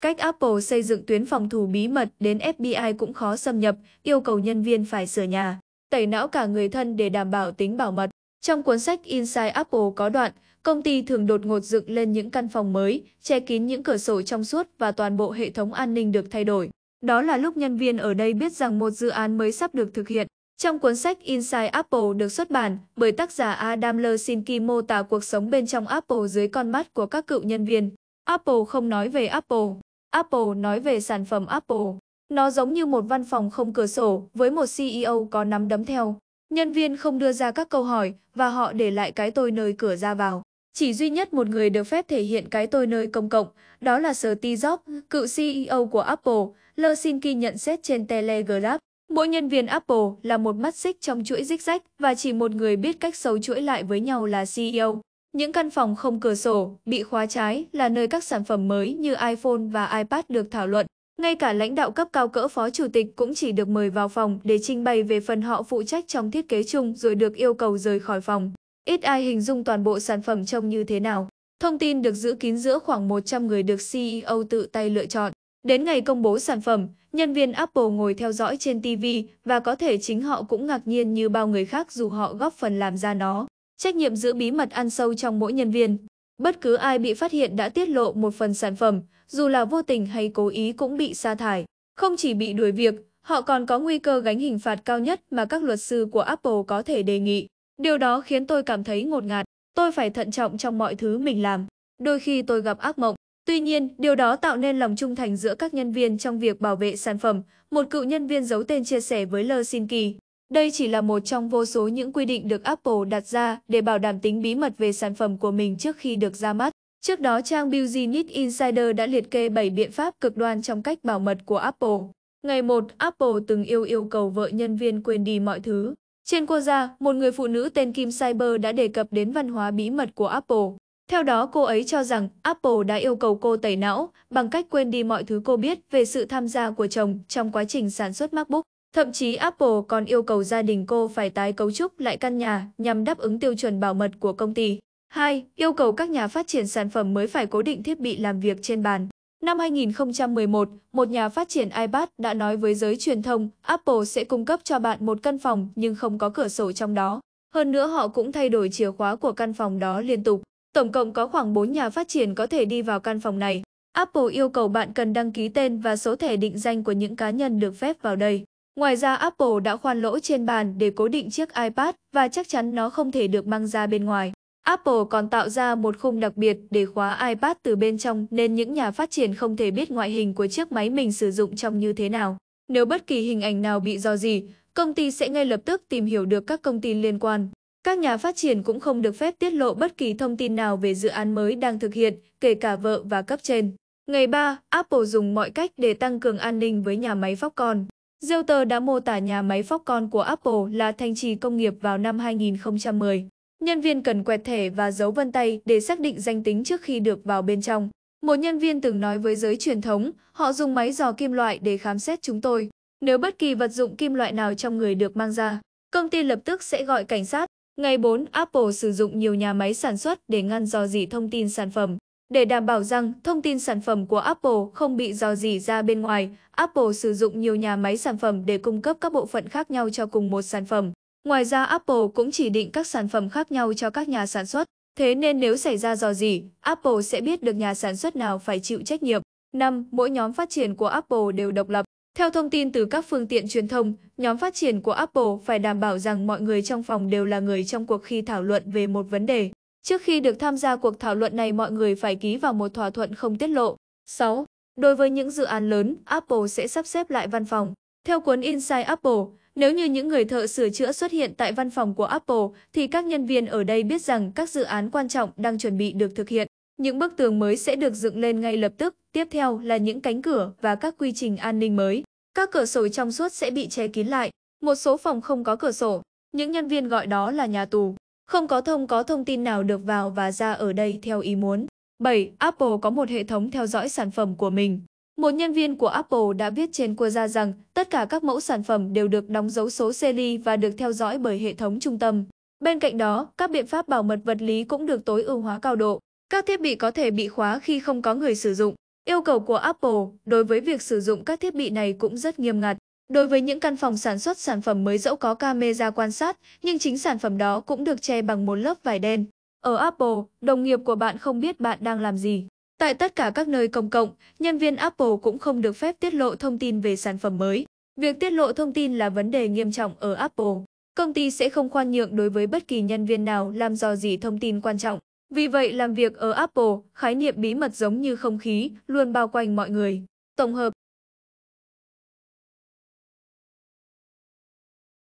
Cách Apple xây dựng tuyến phòng thủ bí mật đến FBI cũng khó xâm nhập, yêu cầu nhân viên phải sửa nhà, tẩy não cả người thân để đảm bảo tính bảo mật. Trong cuốn sách Inside Apple có đoạn, công ty thường đột ngột dựng lên những căn phòng mới, che kín những cửa sổ trong suốt và toàn bộ hệ thống an ninh được thay đổi. Đó là lúc nhân viên ở đây biết rằng một dự án mới sắp được thực hiện. Trong cuốn sách Inside Apple được xuất bản bởi tác giả Adam Lesinki mô tả cuộc sống bên trong Apple dưới con mắt của các cựu nhân viên. Apple không nói về Apple. Apple nói về sản phẩm Apple. Nó giống như một văn phòng không cửa sổ với một CEO có nắm đấm theo. Nhân viên không đưa ra các câu hỏi và họ để lại cái tôi nơi cửa ra vào. Chỉ duy nhất một người được phép thể hiện cái tôi nơi công cộng, đó là Steve Jobs, cựu CEO của Apple, Lesinki nhận xét trên Telegraph. Mỗi nhân viên Apple là một mắt xích trong chuỗi rích rách và chỉ một người biết cách xấu chuỗi lại với nhau là CEO. Những căn phòng không cửa sổ, bị khóa trái là nơi các sản phẩm mới như iPhone và iPad được thảo luận. Ngay cả lãnh đạo cấp cao cỡ phó chủ tịch cũng chỉ được mời vào phòng để trình bày về phần họ phụ trách trong thiết kế chung rồi được yêu cầu rời khỏi phòng. Ít ai hình dung toàn bộ sản phẩm trông như thế nào. Thông tin được giữ kín giữa khoảng 100 người được CEO tự tay lựa chọn. Đến ngày công bố sản phẩm, nhân viên Apple ngồi theo dõi trên TV và có thể chính họ cũng ngạc nhiên như bao người khác dù họ góp phần làm ra nó trách nhiệm giữ bí mật ăn sâu trong mỗi nhân viên. Bất cứ ai bị phát hiện đã tiết lộ một phần sản phẩm, dù là vô tình hay cố ý cũng bị sa thải. Không chỉ bị đuổi việc, họ còn có nguy cơ gánh hình phạt cao nhất mà các luật sư của Apple có thể đề nghị. Điều đó khiến tôi cảm thấy ngột ngạt, tôi phải thận trọng trong mọi thứ mình làm. Đôi khi tôi gặp ác mộng, tuy nhiên điều đó tạo nên lòng trung thành giữa các nhân viên trong việc bảo vệ sản phẩm, một cựu nhân viên giấu tên chia sẻ với Helsinki. Đây chỉ là một trong vô số những quy định được Apple đặt ra để bảo đảm tính bí mật về sản phẩm của mình trước khi được ra mắt. Trước đó trang Business Insider đã liệt kê 7 biện pháp cực đoan trong cách bảo mật của Apple. Ngày 1, Apple từng yêu yêu cầu vợ nhân viên quên đi mọi thứ. Trên quốc gia, một người phụ nữ tên Kim Cyber đã đề cập đến văn hóa bí mật của Apple. Theo đó, cô ấy cho rằng Apple đã yêu cầu cô tẩy não bằng cách quên đi mọi thứ cô biết về sự tham gia của chồng trong quá trình sản xuất MacBook. Thậm chí Apple còn yêu cầu gia đình cô phải tái cấu trúc lại căn nhà nhằm đáp ứng tiêu chuẩn bảo mật của công ty. 2. Yêu cầu các nhà phát triển sản phẩm mới phải cố định thiết bị làm việc trên bàn. Năm 2011, một nhà phát triển iPad đã nói với giới truyền thông, Apple sẽ cung cấp cho bạn một căn phòng nhưng không có cửa sổ trong đó. Hơn nữa họ cũng thay đổi chìa khóa của căn phòng đó liên tục. Tổng cộng có khoảng 4 nhà phát triển có thể đi vào căn phòng này. Apple yêu cầu bạn cần đăng ký tên và số thẻ định danh của những cá nhân được phép vào đây. Ngoài ra Apple đã khoan lỗ trên bàn để cố định chiếc iPad và chắc chắn nó không thể được mang ra bên ngoài. Apple còn tạo ra một khung đặc biệt để khóa iPad từ bên trong nên những nhà phát triển không thể biết ngoại hình của chiếc máy mình sử dụng trông như thế nào. Nếu bất kỳ hình ảnh nào bị dò gì, công ty sẽ ngay lập tức tìm hiểu được các công ty liên quan. Các nhà phát triển cũng không được phép tiết lộ bất kỳ thông tin nào về dự án mới đang thực hiện, kể cả vợ và cấp trên. Ngày 3, Apple dùng mọi cách để tăng cường an ninh với nhà máy Foxconn. Reuters đã mô tả nhà máy Foxconn của Apple là thành trì công nghiệp vào năm 2010. Nhân viên cần quẹt thẻ và dấu vân tay để xác định danh tính trước khi được vào bên trong. Một nhân viên từng nói với giới truyền thống, họ dùng máy dò kim loại để khám xét chúng tôi. Nếu bất kỳ vật dụng kim loại nào trong người được mang ra, công ty lập tức sẽ gọi cảnh sát. Ngày 4, Apple sử dụng nhiều nhà máy sản xuất để ngăn dò dỉ thông tin sản phẩm. Để đảm bảo rằng thông tin sản phẩm của Apple không bị dò dỉ ra bên ngoài, Apple sử dụng nhiều nhà máy sản phẩm để cung cấp các bộ phận khác nhau cho cùng một sản phẩm. Ngoài ra Apple cũng chỉ định các sản phẩm khác nhau cho các nhà sản xuất, thế nên nếu xảy ra dò dỉ, Apple sẽ biết được nhà sản xuất nào phải chịu trách nhiệm. 5. Mỗi nhóm phát triển của Apple đều độc lập. Theo thông tin từ các phương tiện truyền thông, nhóm phát triển của Apple phải đảm bảo rằng mọi người trong phòng đều là người trong cuộc khi thảo luận về một vấn đề. Trước khi được tham gia cuộc thảo luận này mọi người phải ký vào một thỏa thuận không tiết lộ. 6. Đối với những dự án lớn, Apple sẽ sắp xếp lại văn phòng. Theo cuốn Inside Apple, nếu như những người thợ sửa chữa xuất hiện tại văn phòng của Apple, thì các nhân viên ở đây biết rằng các dự án quan trọng đang chuẩn bị được thực hiện. Những bức tường mới sẽ được dựng lên ngay lập tức, tiếp theo là những cánh cửa và các quy trình an ninh mới. Các cửa sổ trong suốt sẽ bị che kín lại, một số phòng không có cửa sổ. Những nhân viên gọi đó là nhà tù. Không có thông có thông tin nào được vào và ra ở đây theo ý muốn. 7. Apple có một hệ thống theo dõi sản phẩm của mình. Một nhân viên của Apple đã viết trên Quora rằng tất cả các mẫu sản phẩm đều được đóng dấu số seri và được theo dõi bởi hệ thống trung tâm. Bên cạnh đó, các biện pháp bảo mật vật lý cũng được tối ưu hóa cao độ. Các thiết bị có thể bị khóa khi không có người sử dụng. Yêu cầu của Apple đối với việc sử dụng các thiết bị này cũng rất nghiêm ngặt. Đối với những căn phòng sản xuất sản phẩm mới dẫu có camera quan sát, nhưng chính sản phẩm đó cũng được che bằng một lớp vải đen. Ở Apple, đồng nghiệp của bạn không biết bạn đang làm gì. Tại tất cả các nơi công cộng, nhân viên Apple cũng không được phép tiết lộ thông tin về sản phẩm mới. Việc tiết lộ thông tin là vấn đề nghiêm trọng ở Apple. Công ty sẽ không khoan nhượng đối với bất kỳ nhân viên nào làm dò gì thông tin quan trọng. Vì vậy, làm việc ở Apple, khái niệm bí mật giống như không khí, luôn bao quanh mọi người. Tổng hợp